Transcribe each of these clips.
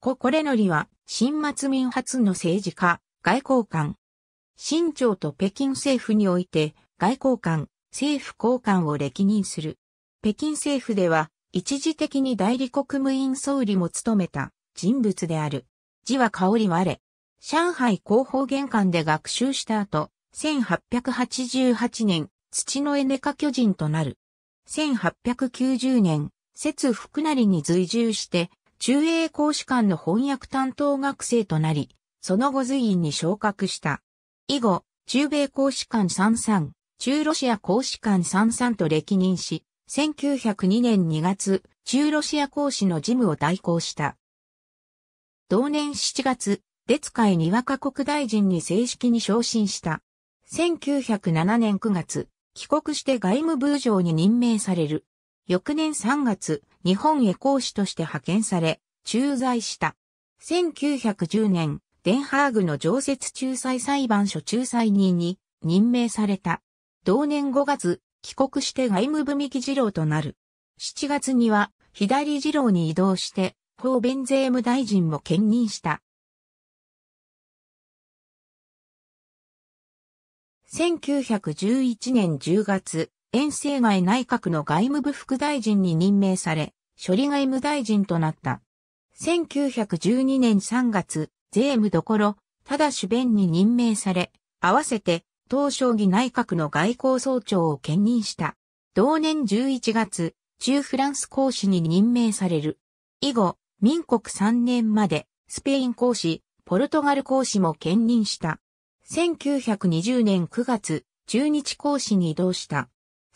ココレノリは、新末民初の政治家、外交官。新朝と北京政府において、外交官、政府交官を歴任する。北京政府では、一時的に代理国務院総理も務めた人物である。字は香りれ。上海広報玄関で学習した後、1888年、土のエネカ巨人となる。1890年、節福成に随従して、中英公使館の翻訳担当学生となり、その後随院に昇格した。以後、中米公使館33、中ロシア公使館33と歴任し、1902年2月、中ロシア公使の事務を代行した。同年7月、デツ海に和歌国大臣に正式に昇進した。1907年9月、帰国して外務部長に任命される。翌年3月、日本へ講師として派遣され、駐在した。1910年、デンハーグの常設仲裁裁判所仲裁人に任命された。同年5月、帰国して外務部幹事郎となる。7月には、左次郎に移動して、法弁税務大臣も兼任した。1911年10月、遠征外内閣の外務部副大臣に任命され、処理外務大臣となった。1912年3月、税務どころ、ただ主弁に任命され、合わせて、東将棋内閣の外交総長を兼任した。同年11月、中フランス公使に任命される。以後、民国3年まで、スペイン公使、ポルトガル公使も兼任した。1920年9月、中日公使に移動した。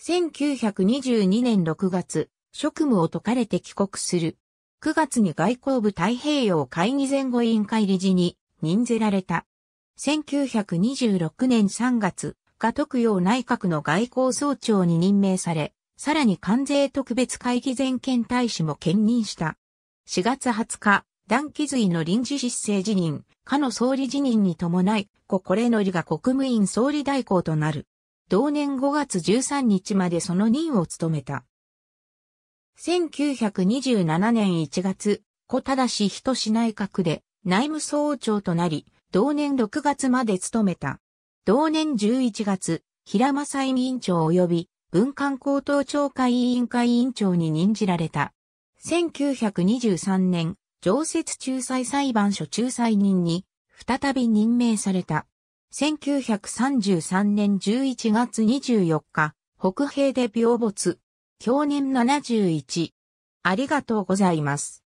1922年6月、職務を解かれて帰国する。9月に外交部太平洋会議前後委員会理事に任ぜられた。1926年3月、が特用内閣の外交総長に任命され、さらに関税特別会議全権大使も兼任した。4月20日、断気髄の臨時失政辞任、かの総理辞任に伴い、ここれのりが国務院総理代行となる。同年5月13日までその任を務めた。1927年1月、小忠氏市内閣で内務総長となり、同年6月まで務めた。同年11月、平正委員長及び文官高等長会委員会委員長に任じられた。1923年、常設仲裁裁判所仲裁人に再び任命された。1933年11月24日、北平で病没。去年71。ありがとうございます。